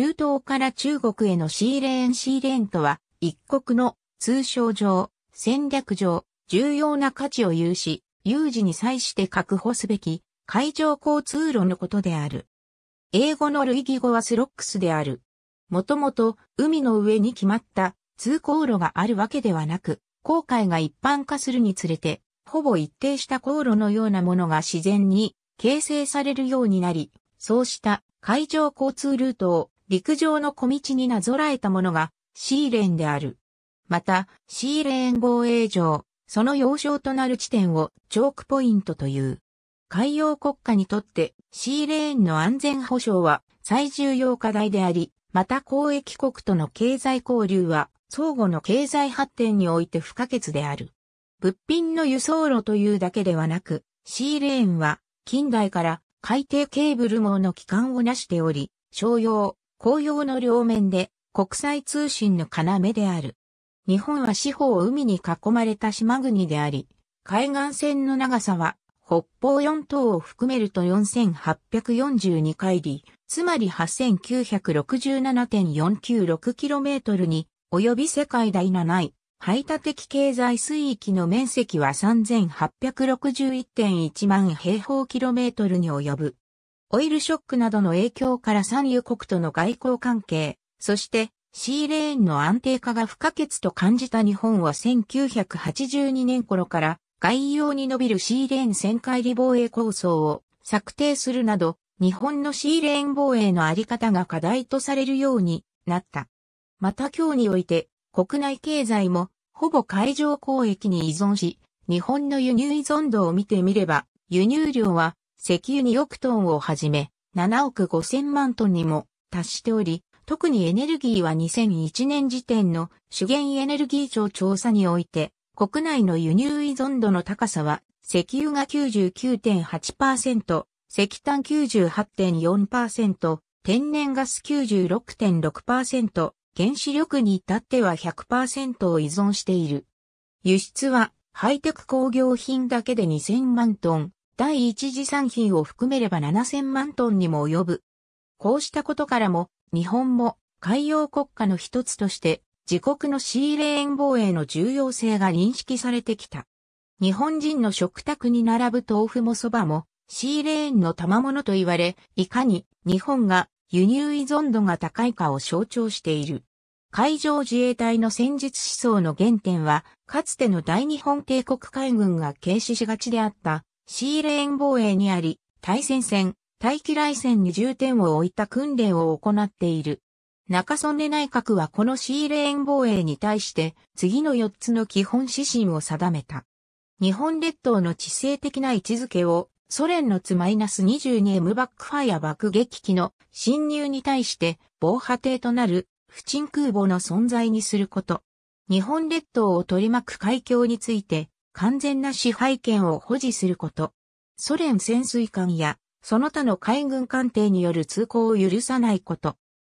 中東から中国へのシーレーンシーレーンとは、一国の通商上、戦略上、重要な価値を有し、有事に際して確保すべき海上交通路のことである。英語の類義語はスロックスである。もともと海の上に決まった通行路があるわけではなく、航海が一般化するにつれて、ほぼ一定した航路のようなものが自然に形成されるようになり、そうした海上交通ルートを陸上の小道になぞらえたものがシーレーンである。また、シーレーン防衛上、その要衝となる地点をチョークポイントという。海洋国家にとってシーレーンの安全保障は最重要課題であり、また公益国との経済交流は相互の経済発展において不可欠である。物品の輸送路というだけではなく、シーレーンは近代から海底ケーブル網の機関を成しており、商用、紅葉の両面で国際通信の要である。日本は四方を海に囲まれた島国であり、海岸線の長さは北方四島を含めると4842海里、つまり 8967.496km に及び世界第7位。排他的経済水域の面積は3861.1万平方キロメートルに及ぶ。オイルショックなどの影響から産油国との外交関係、そしてシーレーンの安定化が不可欠と感じた日本は1982年頃から外洋に伸びるシーレーン旋回利防衛構想を策定するなど、日本のシーレーン防衛のあり方が課題とされるようになった。また今日において、国内経済もほぼ海上交易に依存し、日本の輸入依存度を見てみれば、輸入量は石油2億トンをはじめ、7億5千万トンにも達しており、特にエネルギーは2001年時点の資源エネルギー庁調査において、国内の輸入依存度の高さは、石油が99.8%、石炭98.4%、天然ガス96.6%、原子力に至っては100%を依存している。輸出は、ハイテク工業品だけで2000万トン、第一次産品を含めれば7000万トンにも及ぶ。こうしたことからも、日本も海洋国家の一つとして、自国のシーレーン防衛の重要性が認識されてきた。日本人の食卓に並ぶ豆腐も蕎麦も、シーレーンの賜物と言われ、いかに日本が輸入依存度が高いかを象徴している。海上自衛隊の戦術思想の原点は、かつての大日本帝国海軍が軽視しがちであったシーレーン防衛にあり、対戦線、大機雷戦に重点を置いた訓練を行っている。中曽根内閣はこのシーレーン防衛に対して次の4つの基本指針を定めた。日本列島の地政的な位置づけをソ連のツ -22M バックファイア爆撃機の侵入に対して防波堤となる不沈空母の存在にすること。日本列島を取り巻く海峡について完全な支配権を保持すること。ソ連潜水艦やその他の海軍艦艇による通行を許さないこと。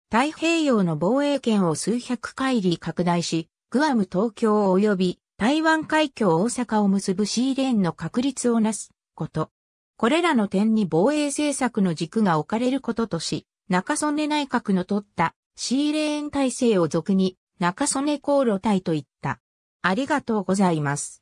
太平洋の防衛権を数百海里拡大し、グアム東京及び台湾海峡大阪を結ぶシーレーンの確立をなすこと。これらの点に防衛政策の軸が置かれることとし、中曽根内閣の取ったシーレーン体制を俗に中曽根航路隊と言った。ありがとうございます。